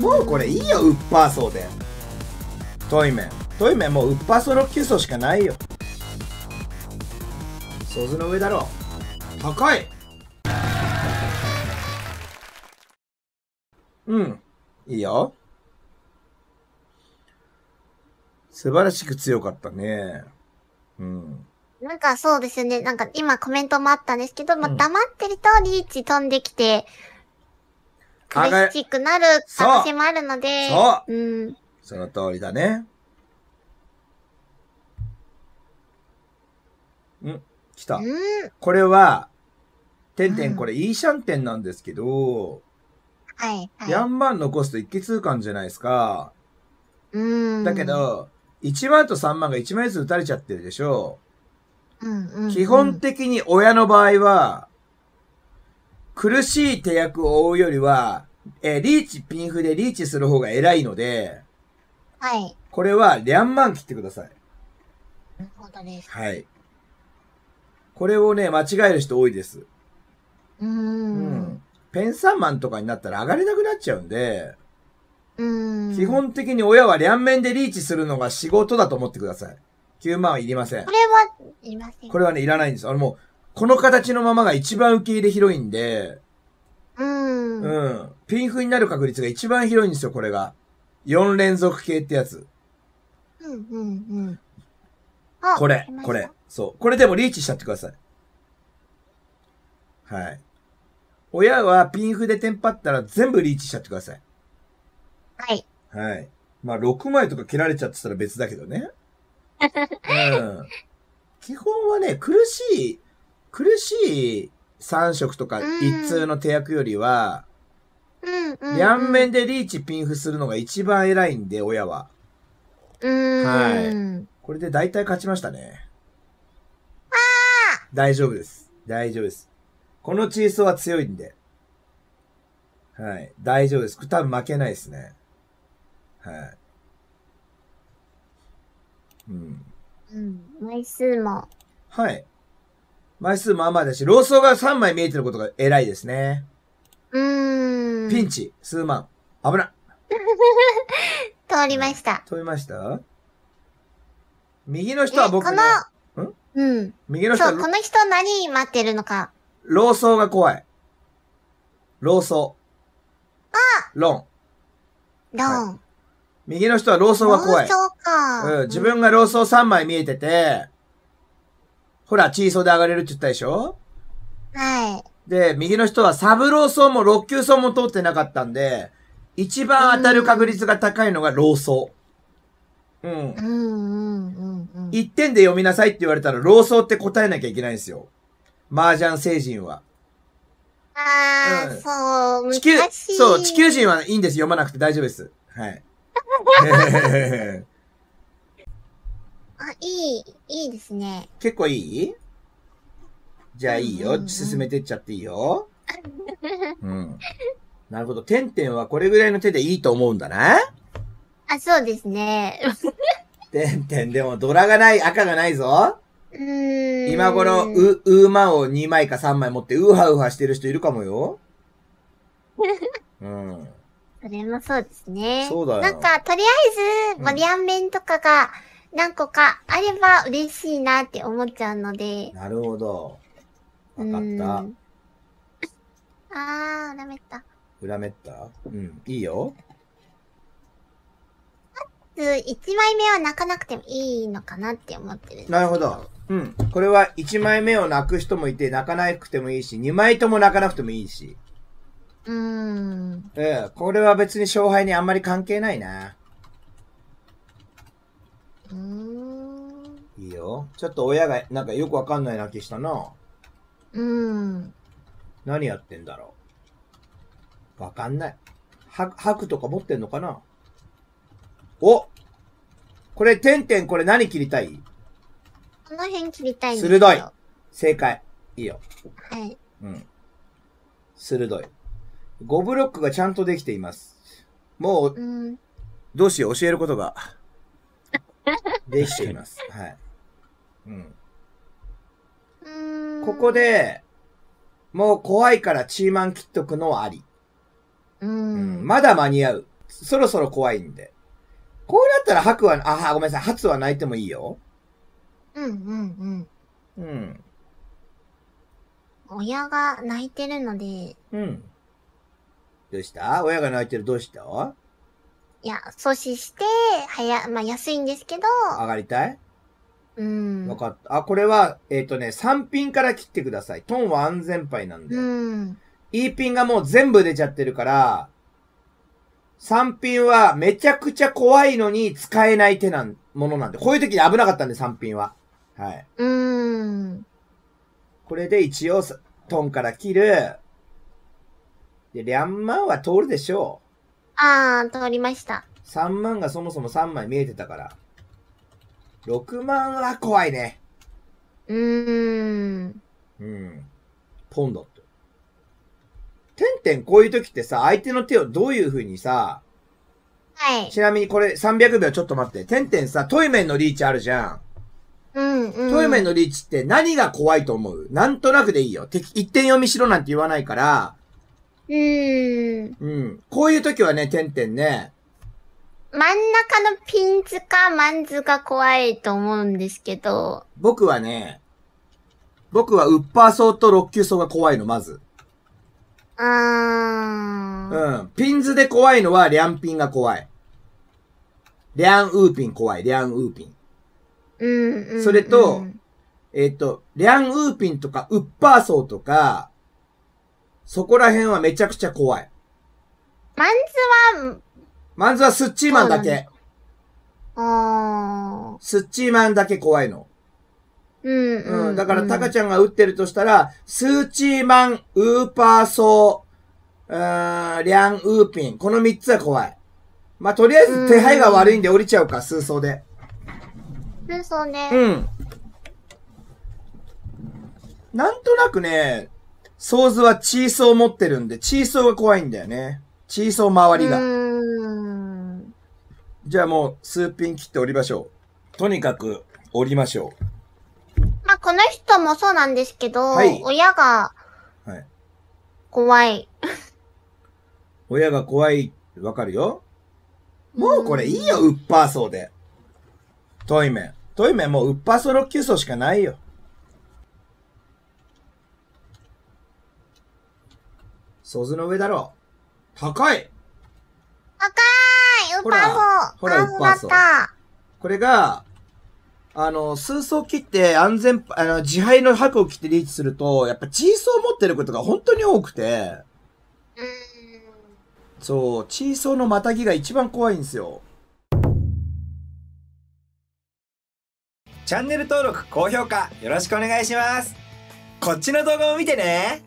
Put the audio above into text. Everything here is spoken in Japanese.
もうこれいいよウッパー層でトイメントイメンもうウッパー層6級層しかないよソズの上だろ高いうんいいよ素晴らしく強かったねうんなんかそうですよね。なんか今コメントもあったんですけど、うん、黙ってるとリーチ飛んできて、苦しくなる可能性もあるので。そう。うん。その通りだね。ん来た。これは、てんてん、これ、イーシャンテンなんですけど、はい、はい。ヤンマン残すと一気通貫じゃないですか。うん。だけど、1万と3万が1枚ずつ打たれちゃってるでしょ。うんうん、うん、基本的に親の場合は、苦しい手役を追うよりは、えー、リーチ、ピンフでリーチする方が偉いので、はい。これは、リャンマン切ってください。なるほどです。はい。これをね、間違える人多いです。うん,、うん。ペンサーマンとかになったら上がれなくなっちゃうんで、うん。基本的に親は両面でリーチするのが仕事だと思ってください。9万はいりません。これはいりません。これはね、いらないんです。あのもう、この形のままが一番受け入れ広いんで、うん。うん。ピンフになる確率が一番広いんですよ、これが。4連続系ってやつ。うんうんうん。これ、これ。そう。これでもリーチしちゃってください。はい。親はピンフでテンパったら全部リーチしちゃってください。はい。はい。まあ、6枚とか切られちゃってたら別だけどね。うん。基本はね、苦しい苦しい3色とか一通の手役よりは、両面でリーチピンフするのが一番偉いんで、親は。はい。これで大体勝ちましたね。大丈夫です。大丈夫です。このチーソーは強いんで。はい。大丈夫です。多分負けないですね。はい。うん。うん。枚数も。はい。枚数まあまあだし、老僧が3枚見えてることが偉いですね。うーん。ピンチ、数万。危な。通りました。通りました右の人は僕が。この、うんうん。右の人そう、この人何待ってるのか。老僧が怖い。老僧。あロン。ロン、はい。右の人は老僧が怖い。老僧か。うん、自分が老僧3枚見えてて、うんほら、チーソーで上がれるって言ったでしょはい。で、右の人はサブローーも6級層も通ってなかったんで、一番当たる確率が高いのがロー層。うん。うんうんうんうん。1点で読みなさいって言われたら、ローーって答えなきゃいけないんですよ。麻雀星人は。あー、うん、そう、地球、そう、地球人はいいんです。読まなくて大丈夫です。はい。あ、いい、いいですね。結構いいじゃあいいよ。進めてっちゃっていいよ。うん。なるほど。てんてんはこれぐらいの手でいいと思うんだな。あ、そうですね。てんてん、でもドラがない、赤がないぞ。うん今頃、う、ンを2枚か3枚持って、うはうはしてる人いるかもよ。うん。それもそうですね。そうだよ。なんか、とりあえず、マリアンンとかが、何個かあれば嬉しいなって思っちゃうので。なるほど。わかった。ああ、裏めった。裏めったうん、いいよ。まず、1枚目は泣かなくてもいいのかなって思ってる。なるほど。うん。これは1枚目を泣く人もいて、泣かなくてもいいし、2枚とも泣かなくてもいいし。うーん。ええ、これは別に勝敗にあんまり関係ないな。いいよ。ちょっと親がなんかよくわかんない泣きしたな。うん。何やってんだろう。わかんない。は、はくとか持ってんのかなおこれ、てんてん、これ何切りたいこの辺切りたい鋭い。正解。いいよ。はい。うん。鋭い。5ブロックがちゃんとできています。もう、うん、どうしよう、教えることが。できています。はい。うん。うんここで、もう怖いからチーマン切っとくのはあり。うんまだ間に合う。そろそろ怖いんで。こうなったら白は、あ、ごめんなさい、初は泣いてもいいよ。うんうんうん。うん。親が泣いてるので。うん。どうした親が泣いてるどうしたいや、阻止して、はや、まあ、安いんですけど。上がりたいうん。わかった。あ、これは、えっ、ー、とね、3品から切ってください。トンは安全牌なんで。うん。E ピンがもう全部出ちゃってるから、3品はめちゃくちゃ怖いのに使えない手なん、ものなんで。こういう時に危なかったんで、3品は。はい。うーん。これで一応、トンから切る。で、リャンマンは通るでしょう。あー、通りました。3万がそもそも3枚見えてたから。6万は怖いね。うーん。うん。ポンドって。てんてんこういう時ってさ、相手の手をどういう風にさ、はい。ちなみにこれ300秒ちょっと待って。てんてんさ、トイメンのリーチあるじゃん。うんうん、トイメンのリーチって何が怖いと思うなんとなくでいいよ。敵、一点読みしろなんて言わないから、うん。うん。こういう時はね、てんてんね。真ん中のピンズかマンズが怖いと思うんですけど。僕はね、僕はウッパー層と六級層が怖いの、まず。うーん。うん。ピンズで怖いのは、リャンピンが怖い。リャンウーピン怖い、リャンウーピン。うん、うん、それと、えっ、と、リャンウーピンとか、ウッパー層とか、そこら辺はめちゃくちゃ怖い。マンズは、マンズはスッチーマンだけ。あスッチーマンだけ怖いの。うん、うん、うん。だから、タカちゃんが打ってるとしたら、スーチーマン、ウーパーソー、うん、リャン、ウーピン。この三つは怖い。まあ、とりあえず手配が悪いんで降りちゃうか、数ーで。数ーね。うん。なんとなくね、ソーズはチーソー持ってるんで、チーソーが怖いんだよね。チーソー周りが。じゃあもう、数ピン切って折りましょう。とにかく、折りましょう。まあ、この人もそうなんですけど、はい、親が、怖い。はい、親が怖い、わかるよ。もうこれいいよ、ウッパー層で。トイメン。トイメンもうウッパー層6級層しかないよ。ソズの上だろう。高い高いウパソほら、ほらウパソこれが、あの、数層切って安全、あの、自敗の白を切ってリーチすると、やっぱチーソー持ってることが本当に多くて、うん。そう、チーソーのまたぎが一番怖いんですよ。チャンネル登録、高評価、よろしくお願いします。こっちの動画を見てね